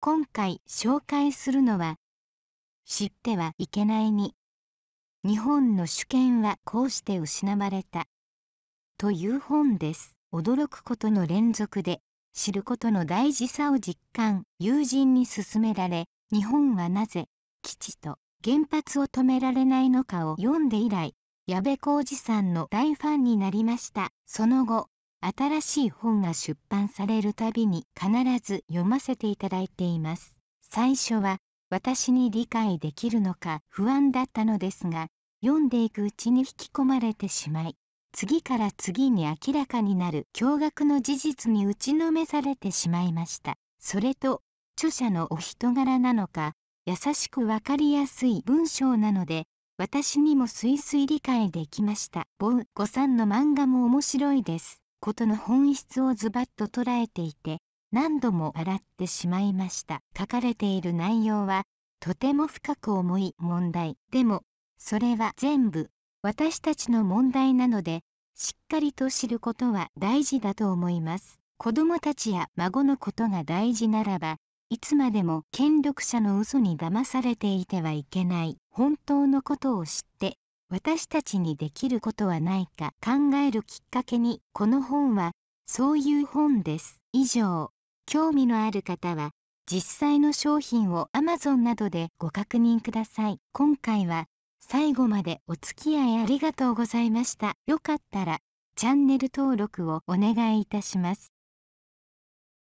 今回紹介するのは知ってはいけないに日本の主権はこうして失われたという本です驚くことの連続で知ることの大事さを実感友人に勧められ日本はなぜ基地と原発を止められないのかを読んで以来矢部浩二さんの大ファンになりましたその後新しい本が出版されるたびに必ず読ませていただいています最初は私に理解できるのか不安だったのですが読んでいくうちに引き込まれてしまい次から次に明らかになる驚愕の事実に打ちのめされてしまいましたそれと著者のお人柄なのか優しくわかりやすい文章なので私にもすいすい理解できました。ボウごさんの漫画も面白いです。ことの本質をズバッと捉えていて何度も笑ってしまいました書かれている内容はとても深く重い問題でもそれは全部私たちの問題なのでしっかりと知ることは大事だと思います子どもたちや孫のことが大事ならばいつまでも権力者の嘘に騙されていてはいけない本当のことを知って私たちにできることはないか考えるきっかけにこの本はそういう本です以上興味のある方は実際の商品を Amazon などでご確認ください今回は最後までお付き合いありがとうございましたよかったらチャンネル登録をお願いいたします